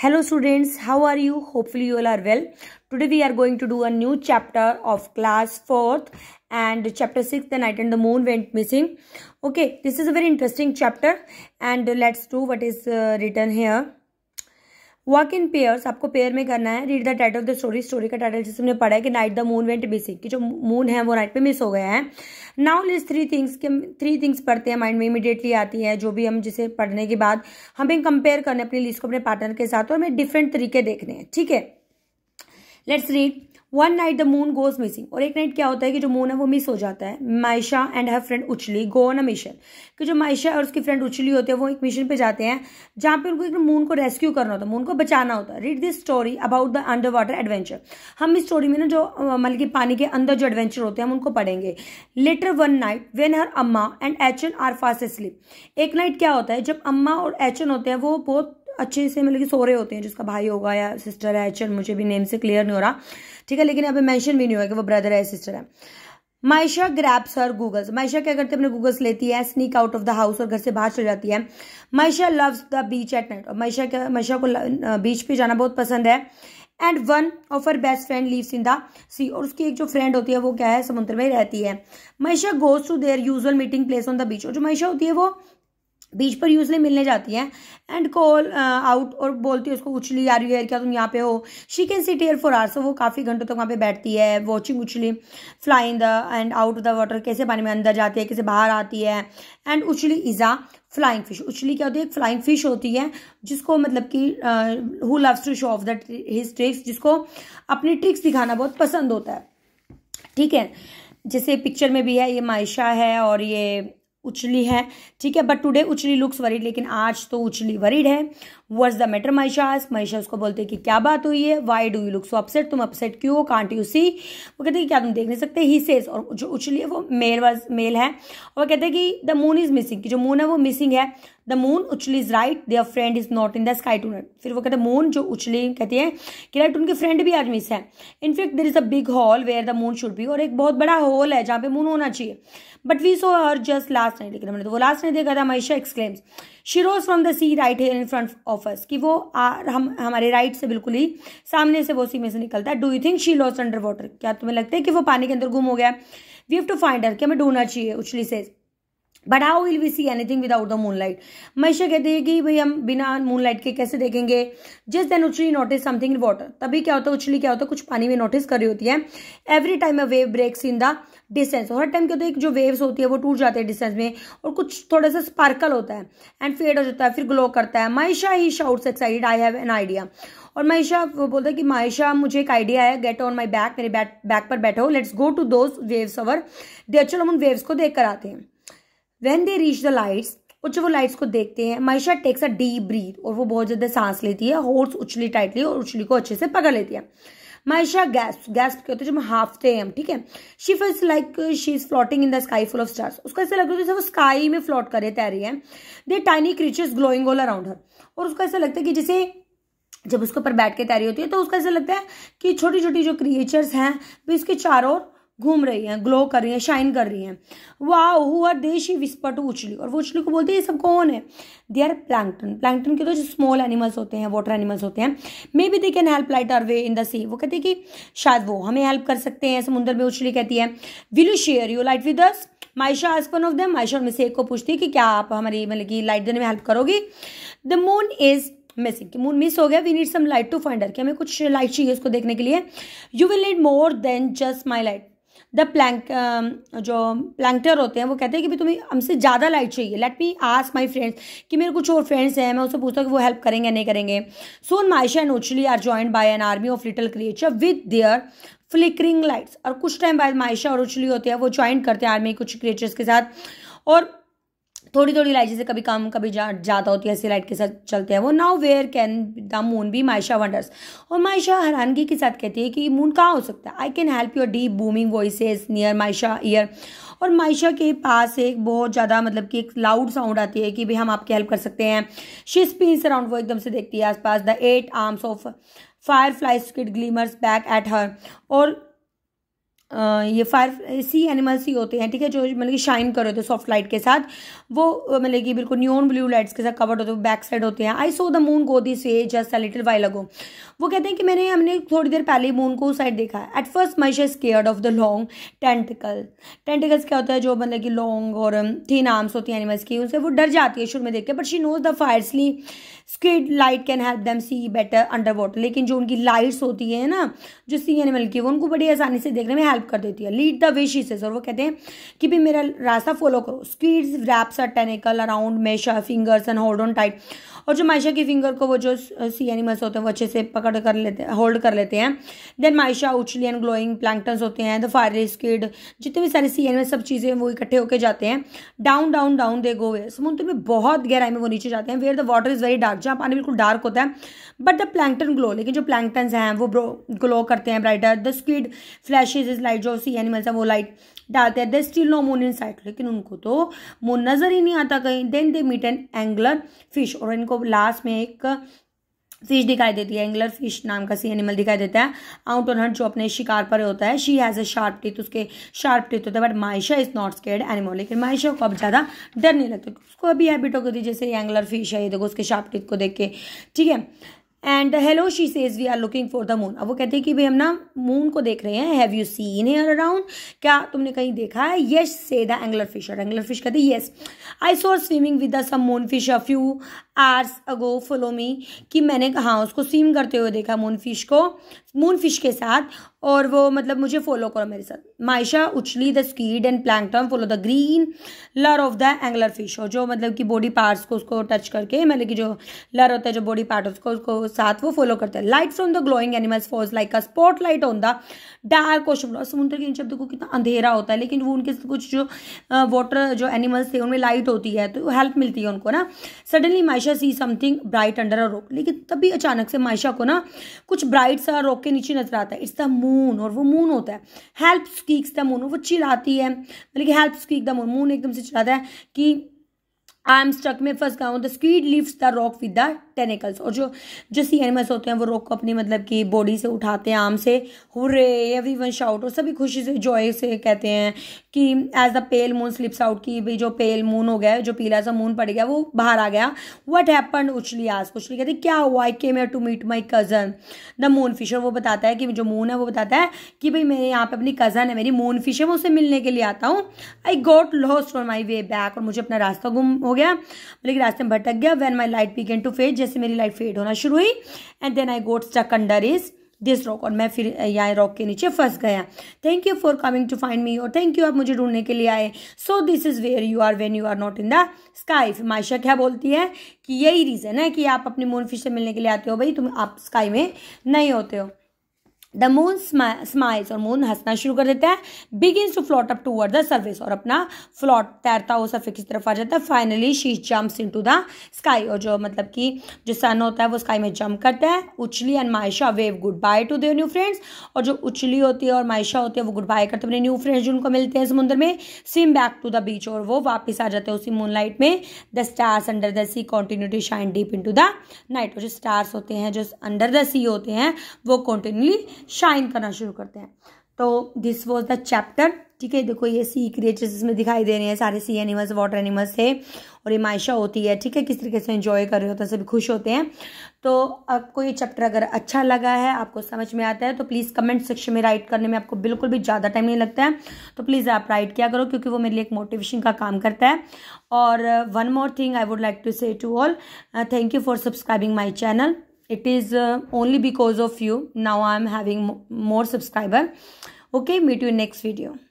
hello students how are you hopefully you all are well today we are going to do a new chapter of class 4th and chapter 6 the night and the moon went missing okay this is a very interesting chapter and let's do what is uh, written here walk in pairs आपको pair में करना है read the title of the story story का title जिसमें हमने पढ़ा है कि night the moon went basic कि जो मून है वो नाइट पे मिस हो गया है नाउ लिस्ट थ्री थिंग्स के थ्री थिंग्स पढ़ते हैं माइंड में इमीडिएटली आती है जो भी हम जिसे पढ़ने के बाद हमें कंपेयर करने अपनी लिस्ट को अपने पार्टनर के साथ और हमें डिफरेंट तरीके देखने हैं ठीक है let's read one night the moon goes missing और एक नाइट क्या होता है कि जो मून है वो मिस हो जाता है मायशा एंड हर फ्रेंड उछली गो ऑन अ मिशन कि जो मायशा और उसकी फ्रेंड उछली होती है वो एक मिशन पे जाते हैं जहाँ पे उनको एक मून को रेस्क्यू करना होता है मून को बचाना होता है read this story about the underwater adventure हम इस स्टोरी में ना जो मतलब कि पानी के अंदर जो एडवेंचर होते हैं हम उनको पढ़ेंगे later one night when her amma and Achan are fast sleep एक नाइट क्या होता है जब अम्मा और एचन होते हैं वो बहुत अच्छे से मतलब कि सो रहे होते हैं जिसका भाई होगा या सिस्टर है चल मुझे भी नेम से क्लियर नहीं हो रहा ठीक है लेकिन यहाँ पे मेंशन भी नहीं हुआ कि वो ब्रदर है सिस्टर है Maisha grabs her goggles Maisha क्या करती है अपने गूगल्स लेती है sneak out of the house और घर से बाहर चल जाती है Maisha loves the beach at night और माइशा क्या माइशा को बीच पे जाना बहुत पसंद है and one of her best friend lives in the sea और उसकी एक जो फ्रेंड होती है वो क्या है समुद्र में रहती है Maisha goes to their usual meeting place on the beach और जो माइशा होती है वो बीच पर यूजली मिलने जाती हैं एंड कॉल आउट और बोलती है उसको उछली यार यू है क्या तुम यहाँ पे हो she can see there for so वो काफ़ी घंटों तक वहाँ पे बैठती है watching Uchhli fly in the and out of the water कैसे पानी में अंदर जाती है कैसे बाहर आती है एंड उछली इज़ आ फ्लाइंग फिश उछली क्या होती है एक फ्लाइंग फिश होती है जिसको मतलब कि who loves to show off the his tricks जिसको अपनी ट्रिक्स दिखाना बहुत पसंद होता है ठीक है जैसे पिक्चर में भी है ये मायशा है और ये उछली है ठीक है but today Uchhli looks worried लेकिन आज तो उछली वरीड है वर्स द मैटर महिशास महिषा उसको बोलते हैं कि क्या बात हुई है why do you looks upset तुम अपसेट क्यों हो कांट यू सी वो कहते हैं क्या तुम देख नहीं सकते ही सेज और जो उछली है वो मेल वर्स मेल है और कहते हैं कि द मून इज मिसिंग कि जो मून है वो मिसिंग है the moon Uchhli is right their friend is not in the sky too फिर वो कहते हैं मून जो उछली कहती है कि राइट उनके फ्रेंड भी आज मिस है in fact there is a big hole where the moon should भी और एक बहुत बड़ा हॉल है जहाँ पे मून होना चाहिए but we saw her just last नहीं देखा हमने तो वो लास्ट नहीं देखा था Mahesha exclaims she rose from the sea right here in front of us कि वो आ, हम हमारे राइट से बिल्कुल ही सामने से वो सी में से निकलता है do you think she lost underwater क्या तुम्हें लगता है कि वो पानी के अंदर गुम हो गया we have to find her कि हमें ढूंढना चाहिए उछली से but how will we see anything without the moonlight Mahesha कहती है कि भाई हम बिना मूनलाइट के कैसे देखेंगे just then Uchhli notice something in water तभी क्या होता है उछली क्या होता है कुछ पानी में नोटिस कर रही होती है every time a wave breaks in the distance हर टाइम क्या होता है जो वेव्स होती है वो टूट जाते हैं डिस्टेंस में और कुछ थोड़ा सा स्पार्कल होता है एंड फेड हो जाता है फिर ग्लो करता है Mahesha he shouts excited I have an idea और महेशा बोलता है कि महेशा मुझे एक आइडिया है गेट ऑन माई बैक मेरे बैक पर बैठो let's go to those waves over there चलो हम उन वेव्स को देख कर आते हैं when they reach the lights और जब वो लाइट्स को देखते हैं Maisha takes a deep breath और वो बहुत ज़्यादा सांस लेती है होर्स उछली टाइटली और उछली को अच्छे से पकड़ लेती है माइशा गैस गैस क्या होता है जब हाफते हैं हम ठीक है she feels like she is floating in the sky full of stars उसको ऐसा लग रहा है जैसे वो स्काई में फ्लोट करे तैर रही है they tiny creatures glowing all around her और उसको ऐसा लगता है कि जैसे जब उसके ऊपर बैठ के तैयारी होती है तो उसका ऐसा लगता है कि छोटी छोटी जो क्रिएचर्स हैं वे इसके चारों ओर घूम रही हैं ग्लो कर रही हैं शाइन कर रही हैं वाह हुआ देश ही विस्पर टू उछली और वो उछली को बोलती है ये सब कौन है दे आर प्लैंकटन प्लैंकटन के तो जो स्मॉल एनिमल्स होते हैं वाटर एनिमल्स होते हैं maybe they can help light our way in the sea वो कहती है कि शायद वो हमें हेल्प कर सकते हैं समुद्र में उछली कहती है will you share you light with us Maisha आज वन ऑफ दम मायशा और मिसेक को पूछती है कि क्या आप हमारी मतलब कि लाइट देने में हेल्प करोगी the moon is missing moon miss हो गया we need some light to find her कि हमें कुछ लाइट चाहिए उसको देखने के लिए you will need more than just my light the plank um, जो प्लैंक्टर होते हैं वो कहते हैं कि भाई तुम्हें हमसे ज़्यादा लाइट चाहिए let me ask my friends कि मेरे कुछ और फ्रेंड्स हैं मैं उससे पूछता हूँ कि वो हेल्प करेंगे नहीं करेंगे सोन माइशा एंड ओचली are joined by an army of little creature with their flickering lights और कुछ टाइम बाद माइशा और उछली होते हैं वो ज्वाइन करते हैं आर्मी कुछ क्रिएचर्स के साथ और थोड़ी थोड़ी लाइट जैसे कभी कम कभी ज़्यादा होती तो है ऐसी लाइट के साथ चलते हैं वो now where can the moon be Maisha wonders और माइशा हैरानगी के साथ कहती है कि मून कहाँ हो सकता है I can help your deep booming voices near Maisha ear और माइशा के पास एक बहुत ज़्यादा मतलब कि एक लाउड साउंड आती है कि भाई हम आपकी हेल्प कर सकते हैं शिश पीस अराउंड वो एकदम से देखती है आसपास the eight arms of firefly squid glimmers back at her और ये फायर सी एनिमल्स ही होते हैं ठीक है जो मतलब कि शाइन कर रहे होते हैं सॉफ्ट लाइट के साथ वो मतलब कि बिल्कुल न्यून ब्लू लाइट्स के साथ कवर्ड होते हैं बैक साइड होते हैं I saw the moon go this way just a little while ago वो कहते हैं कि मैंने हमने थोड़ी देर पहले ही मून को उस साइड देखा है at first Maisha's scared of the long tentacle tentacles क्या होता है जो मतलब कि लॉन्ग और थीन आर्म्स होती हैं एनिमल्स की उनसे वो डर जाती है शुरू में देख के but she knows the firefly squid light can help them see better under water लेकिन जो उनकी लाइट्स होती है ना जो सी एनिमल की वो उनको बड़ी आसानी से देखने में हेल्प कर देती है लीड द विशेसेस और वो कहते हैं कि भी मेरा रास्ता फॉलो करो squids wraps a tentacle around Maisha fingers and hold on tight और जो मायशा की फिंगर को वो जो सी एनिमल्स होते हैं वो अच्छे से पकड़ कर लेते हैं होल्ड कर लेते हैं देन मायशा उछली एंड ग्लोइंग प्लैंकटन्स होते हैं द फायर स्किड जितने भी सारे सी एनिमल्स सब चीज़ें वो इकट्ठे होकर जाते हैं down down down they go समुद्र में बहुत गहराई में वो नीचे जाते हैं where the water is very dark जहाँ पानी बिल्कुल डार्क होता है बट द प्लैंकटन ग्लो लेकिन जो प्लैंकटन्स हैं वो ग्लो करते हैं brighter the squid flash is light जो सी एनिमल्स हैं वो लाइट डालते हैं they still no moon in sight लेकिन उनको तो मून नज़र ही नहीं आता कहीं then they meet an angler fish और इनको लास्ट में एक फिश दिखाई देती है एंगलर फिश नाम का सी एनिमल दिखाई देता है आउट ऑन हट जो अपने शिकार पर होता है she has a sharp teeth उसके शार्प टीथ होता है but Maisha is not scared animal लेकिन माइशा को अब ज़्यादा डर नहीं लगता उसको अभी हैबिट हो गई जैसे एंगलर फिश है ये देखो उसके शार्प टीथ को देख के ठीक है and hello she says we are looking for the moon अब वो कहते हैं कि भाई हम ना मून को देख रहे हैं have you seen her around क्या तुमने कहीं देखा है yes says the angler fish और एंगलर फिश कहते हैं yes I saw swimming with the some moon fish a few hours ago follow me कि मैंने हाँ उसको स्विम करते हुए देखा मून फिश को मून फिश के साथ और वो मतलब मुझे फॉलो करो मेरे साथ माइशा उछली the squid and plankton follow the green lure of the angler fish और जो मतलब कि बॉडी पार्ट्स को उसको टच करके मतलब कि जो लर होता है जो बॉडी पार्ट उसको उसको साथ वो फॉलो करते हैं light from the glowing animals falls like a spotlight on the dark ocean floor समुद्र के नीचे देखो कितना अंधेरा होता है लेकिन वो उनके कुछ जो वाटर जो एनिमल्स थे उनमें लाइट होती है तो हेल्प मिलती है उनको ना suddenly Maisha see something bright under a rock लेकिन तभी अचानक से माइशा को ना कुछ ब्राइट सा रोक के नीचे नजर आता है इट्स द मून और वो मून होता है हेल्प स्कीक्स द मून वो चिल्लाती है मतलब कि help squeak the moon moon एकदम से चिल्लाता है कि आई एम स्टक में फंस गया हूँ the squid lift the rock with the tentacles और जो जो सी एनिमल्स होते हैं वो रॉक को अपनी मतलब कि बॉडी से उठाते हैं आम से हुरे एवरी वन शाउट और सभी खुशी से जॉय से कहते हैं कि as the pale moon slips out की भाई जो पेल मून हो गया जो पीला सा मून पड़ गया वो बाहर आ गया वट हैपन उछली आज उछली कहते क्या हुआ I came to meet my cousin the moon fisher वो बताता है कि जो मून है वो बताता है कि भाई मेरे यहाँ पे अपनी कज़न है मेरी मून फिश है मैं उसे मिलने के लिए आता हूँ I got lost on my way back और मुझे अपना रास्ता गुम हो गया लेकिन मतलब रास्ते में भटक गया when my light began to fade जैसे मेरी लाइट फेड होना शुरू हुई and then I got stuck under is this rock और मैं फिर यहाँ रॉक के नीचे फंस गया thank you for coming to find me और थैंक यू आप मुझे ढूंढने के लिए आए so this is where you are when you are not in the sky फिर माइशा क्या बोलती है कि यही रीज़न है कि आप अपनी मून फिश से मिलने के लिए आते हो भाई तुम आप स्काई में नहीं होते हो द मून स्माइल्स और मून हंसना शुरू कर देता है begin to float up toward the surface और अपना फ्लॉट तैरता हुआ सर्फेस की तरफ आ जाता है finally she jumps into the sky और जो मतलब कि जो सन होता है वो स्काई में जम्प करता है उछली and Maisha wave goodbye to their new friends और जो उछली होती है और मायशा होती है वो गुड बाय करते अपने न्यू फ्रेंड्स जो उनको मिलते हैं समुद्र में swim back to the beach और वो वापस आ जाते हैं उसी मूनलाइट में the stars under the sea continue to shine deep in the night और जो स्टार्स होते हैं जो अंडर द सी होते हैं वो कॉन्टिन्यूली शाइन करना शुरू करते हैं तो दिस वॉज द चैप्टर ठीक है देखो ये सी क्रिएटर्स इसमें दिखाई दे रहे हैं सारे सी एनिमल्स वाटर एनिमल्स है और ये मायशा होती है ठीक है किस तरीके से एंजॉय कर रहे होते हैं सभी खुश होते हैं तो आपको ये चैप्टर अगर अच्छा लगा है आपको समझ में आता है तो प्लीज़ कमेंट सेक्शन में राइट करने में आपको बिल्कुल भी ज़्यादा टाइम नहीं लगता है तो प्लीज़ आप राइट किया करो क्योंकि वो मेरे लिए एक मोटिवेशन का काम करता है और one more thing I would like to say to all thank you for subscribing my channel it is uh, only because of you now i am having more subscriber okay meet you next video